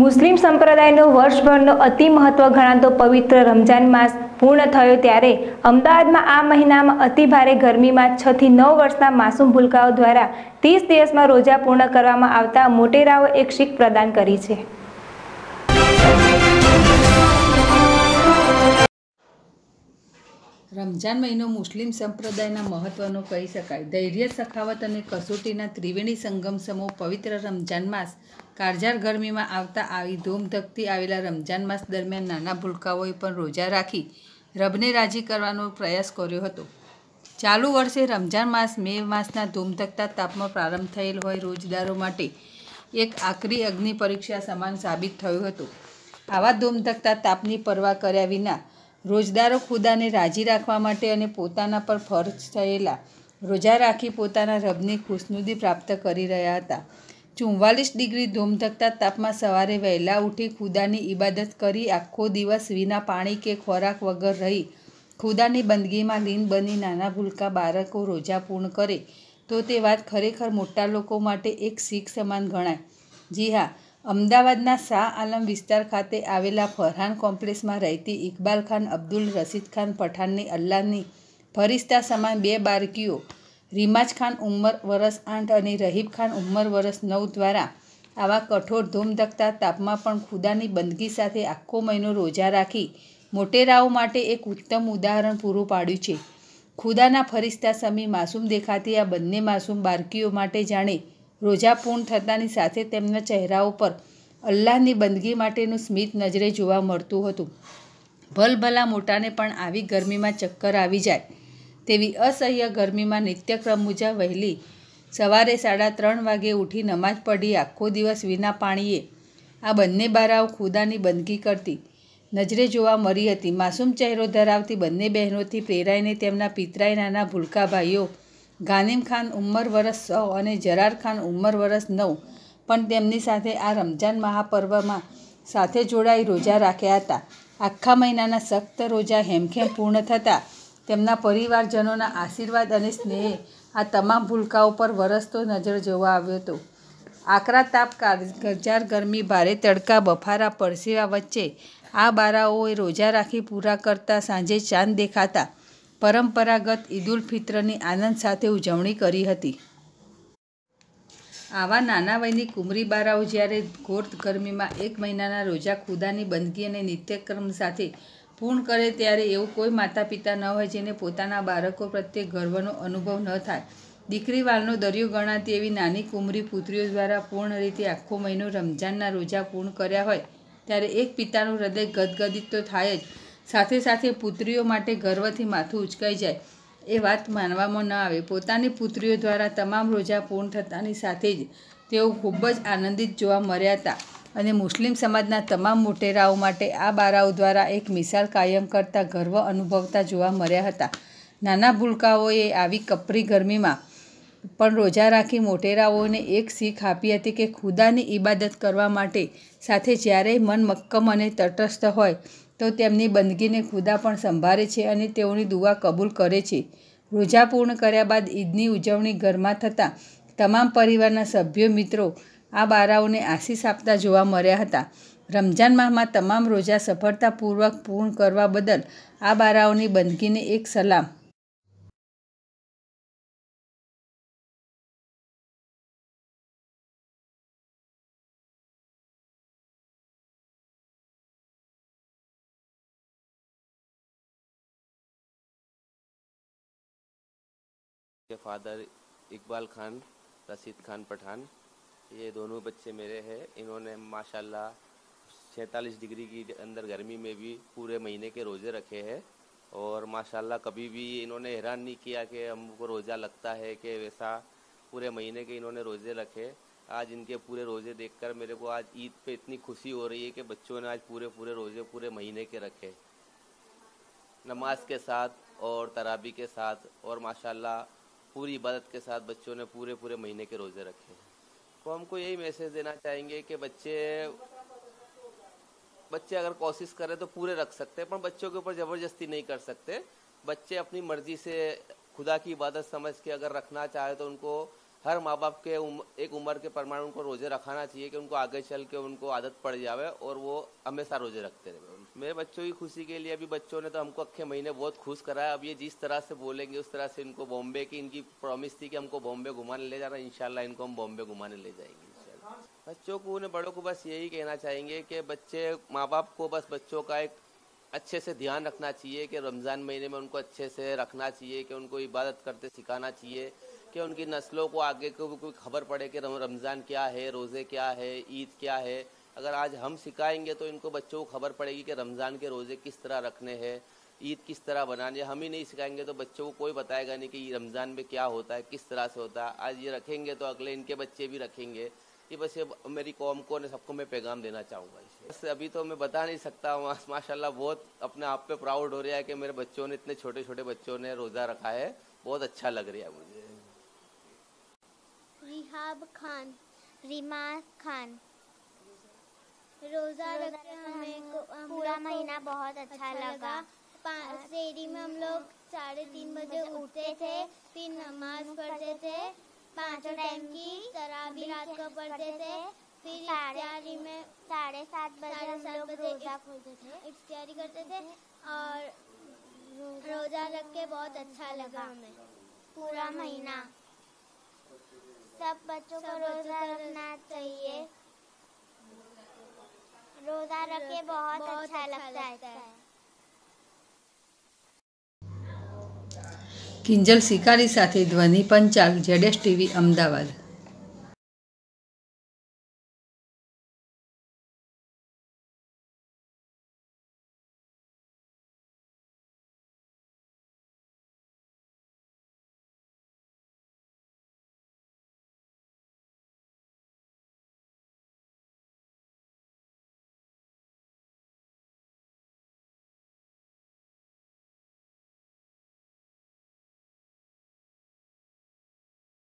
મુસ્લિમ સંપ્રદાયનો વર્ષભરનો અતિ મહત્વ ગણાતો પવિત્ર રમજાન માસ પૂર્ણ થયો ત્યારે અમદાવાદમાં આ મહિનામાં અતિ ભારે ગરમીમાં છ થી નવ વર્ષના માસૂમ ભૂલકાઓ દ્વારા ત્રીસ દિવસમાં રોજા પૂર્ણ કરવામાં આવતા મોટેરાઓ એક શીખ પ્રદાન કરી છે રમજાન મહિનો મુસ્લિમ સંપ્રદાયના મહત્વનો કહી શકાય ધૈર્ય સખાવત અને કસોટીના ત્રિવેણી સંગમ સમો પવિત્ર રમજાન માસ કારજાર ગરમીમાં આવતા આવી ધૂમધકતી આવેલા રમજાન માસ દરમિયાન નાના ભૂલકાઓએ પણ રોજા રાખી રબને રાજી કરવાનો પ્રયાસ કર્યો હતો ચાલુ વર્ષે રમજાન માસ મે માસના ધૂમધકતા તાપમાં પ્રારંભ થયેલ હોય રોજદારો માટે એક આકરી અગ્નિ પરીક્ષા સમાન સાબિત થયું હતું આવા ધૂમધકતા તાપની પરવા કર્યા વિના રોજદારો ખુદાને રાજી રાખવા માટે અને પોતાના પર ફરજ થયેલા રોજા રાખી પોતાના રબની ખુશનુદી પ્રાપ્ત કરી રહ્યા હતા ચુમ્વાલીસ ડિગ્રી ધૂમધકતા તાપમાં સવારે વહેલા ઉઠી ખુદાની ઇબાદત કરી આખો દિવસ વિના પાણી કે ખોરાક વગર રહી ખુદાની બંદગીમાં લીન બની નાના ભૂલકા બાળકો રોજા પૂર્ણ કરે તો તે વાત ખરેખર મોટા લોકો માટે એક શીખ સમાન ગણાય જી હા અમદાવાદના શાહ આલમ વિસ્તાર ખાતે આવેલા ફરહાન કોમ્પ્લેક્સમાં રહેતી ઇકબાલ ખાન અબ્દુલ રશીદ ખાન પઠાણની અલ્લાહની ફરિશ્તા સમાન બે બાળકીઓ રિમાજ ખાન ઉંમર વરસ આઠ અને રહીબ ખાન ઉંમર વરસ નવ દ્વારા આવા કઠોર ધૂમધકતા તાપમાં પણ ખુદાની બંદગી સાથે આખો મહિનો રોજા રાખી મોટેરાઓ માટે એક ઉત્તમ ઉદાહરણ પૂરું પાડ્યું છે ખુદાના ફરિશ્તા સમી માસૂમ દેખાતી આ બંને માસૂમ બાળકીઓ માટે જાણે રોજા પૂર્ણ થતાની સાથે તેમના ચહેરા ઉપર અલ્લાહની બંદગી માટેનું સ્મિત નજરે જોવા મળતું હતું ભલભલા મોટાને પણ આવી ગરમીમાં ચક્કર આવી જાય તેવી અસહ્ય ગરમીમાં નિત્યક્રમ મુજબ વહેલી સવારે સાડા ત્રણ વાગે ઉઠી નમાજ પઢી આખો દિવસ વિના પાણીએ આ બંને બારાઓ ખુદાની બંદગી કરતી નજરે જોવા મળી હતી માસૂમ ચહેરો ધરાવતી બંને બહેનોથી પ્રેરાઈને તેમના પિતરાઈ નાના ભૂલકા ભાઈઓ ગાનિમ ખાન ઉંમર વરસ સો અને જરાર ખાન ઉંમર વરસ નવ પણ તેમની સાથે આ રમજાન મહાપર્વમાં સાથે જોડાઈ રોજા રાખ્યા હતા આખા મહિનાના સખ્ત રોજા હેમખેમ પૂર્ણ થતાં તેમના પરિવારજનોના આશીર્વાદ અને સ્નેહે આ તમામ ભૂલકાઓ પર વરસતો નજર જોવા આવ્યો હતો આકરા તાપ ગરજાર ગરમી ભારે તડકા બફારા પરસેવા વચ્ચે આ બારાઓએ રોજા રાખી પૂરા કરતા સાંજે ચાંદ દેખાતા પરંપરાગત ઈદ ઉલ ફિત્રની આનંદ સાથે ઉજવણી કરી હતી આવા નાના વયની કુમરી બારાઓ જ્યારે ઘોર ગરમીમાં એક મહિનાના રોજા ખુદાની બંદગી અને નિત્યક્રમ સાથે પૂર્ણ કરે ત્યારે એવું કોઈ માતા પિતા ન હોય જેને પોતાના બાળકો પ્રત્યે ગર્વનો અનુભવ ન થાય દીકરી દીકરીવાલનો દરિયો ગણાતી એવી નાની કુમરી પુત્રીઓ દ્વારા પૂર્ણ રીતે આખો મહિનો રમજાનના રોજા પૂર્ણ કર્યા હોય ત્યારે એક પિતાનું હૃદય ગદગદિત તો થાય જ સાથે સાથે પુત્રીઓ માટે ગર્વથી માથું ઉચકાઈ જાય એ વાત માનવામાં ન આવે પોતાની પુત્રીઓ દ્વારા તમામ રોજા પૂર્ણ થતાની સાથે જ તેઓ ખૂબ જ આનંદિત જોવા મળ્યા હતા અને મુસ્લિમ સમાજના તમામ મોટેરાઓ માટે આ બારાઓ દ્વારા એક મિસાલ કાયમ કરતા ગર્વ અનુભવતા જોવા મળ્યા હતા નાના ભૂલકાઓએ આવી કપરી ગરમીમાં પણ રોજા રાખી મોટેરાઓને એક શીખ આપી હતી કે ખુદાની ઈબાદત કરવા માટે સાથે જ્યારે મન મક્કમ અને તટસ્થ હોય તો તેમની બંદગીને ખુદા પણ સંભાળે છે અને તેઓની દુઆ કબૂલ કરે છે રોજા પૂર્ણ કર્યા બાદ ઈદની ઉજવણી ઘરમાં થતાં તમામ પરિવારના સભ્યો મિત્રો આ બારાઓને આશીષ આપતા જોવા મળ્યા હતા રમજાન માહમાં તમામ રોજા સફળતાપૂર્વક પૂર્ણ કરવા બદલ આ બારાઓની બંદગીને એક સલામ के फादर इकबाल खान रसीद खान पठान ये दोनों बच्चे मेरे हैं इन्होंने माशाल्लाह सैंतालीस डिग्री की अंदर गर्मी में भी पूरे महीने के रोज़े रखे हैं और माशाल्लाह कभी भी इन्होंने हैरान नहीं किया कि हमको रोज़ा लगता है कि वैसा पूरे महीने के इन्होंने रोज़े रखे आज इनके पूरे रोज़े देखकर मेरे को आज ईद पे इतनी खुशी हो रही है कि बच्चों ने आज पूरे पूरे रोज़े पूरे महीने के रखे नमाज के साथ और तराबी के साथ और माशाल्लाह पूरी इबादत के साथ बच्चों ने पूरे पूरे महीने के रोज़े रखे हैं तो हमको यही मैसेज देना चाहेंगे कि बच्चे बच्चे अगर कोशिश करें तो पूरे रख सकते हैं पर बच्चों के ऊपर ज़बरदस्ती नहीं कर सकते बच्चे अपनी मर्जी से खुदा की इबादत समझ के अगर रखना चाहे तो उनको हर माँ बाप के उम, एक उम्र के परमाणु उनको रोज़े रखाना चाहिए कि उनको आगे चल के उनको आदत पड़ जावे और वो हमेशा रोज़े रखते रहे मेरे बच्चों की खुशी के लिए अभी बच्चों ने तो हमको अखे महीने बहुत खुश कराया अब ये जिस तरह से बोलेंगे उस तरह से इनको बॉम्बे की इनकी प्रॉमिस थी कि हमको बॉम्बे घुमाने ले जाना इनशाला इनको हम बॉम्बे घुमाने ले जाएंगे बच्चों को उन्हें बड़ों को बस यही कहना चाहेंगे कि बच्चे माँ बाप को बस बच्चों का एक अच्छे से ध्यान रखना चाहिए कि रमज़ान महीने में उनको अच्छे से रखना चाहिए कि उनको इबादत करते सिखाना चाहिए कि उनकी नस्लों को आगे को कोई खबर पड़े कि रमज़ान क्या है रोज़े क्या है ईद क्या है अगर आज हम सिखाएंगे तो इनको बच्चों को खबर पड़ेगी कि रमज़ान के रोज़े किस तरह रखने हैं ईद किस तरह बनानी है हम ही नहीं सिखाएंगे तो बच्चों को कोई बताएगा नहीं कि रमज़ान में क्या होता है किस तरह से होता है आज ये रखेंगे तो अगले इनके बच्चे भी रखेंगे ये बस ये मेरी कौम को सबको मैं पैगाम देना चाहूँगा इसे बस अभी तो मैं बता नहीं सकता हूँ माशाल्लाह बहुत अपने आप पे प्राउड हो रहा है कि मेरे बच्चों ने इतने छोटे छोटे बच्चों ने रोज़ा रखा है बहुत अच्छा लग रहा है मुझे रिहाब खान रिमा खान रोज़ा रख हमें पूरा महीना बहुत अच्छा, अच्छा लगा हाँ। शेरी में हम लोग साढ़े तीन बजे उठते थे फिर नमाज पढ़ते थे पाँचों टाइम की तराबी रात को पढ़ते थे फिर तैयारी में साढ़े सात बजे हम लोग रोज़ा खोलते थे करते थे और रोज़ा रख के बहुत अच्छा, अच्छा लगा हमें पूरा महीना सब बच्चों को रोज़ा रखना चाहिए के बहुत अच्छा लगता है કિંજલ શિકારી સાથે ધ્વનિ પંચાલ જેડેશ ટીવી અમદાવાદ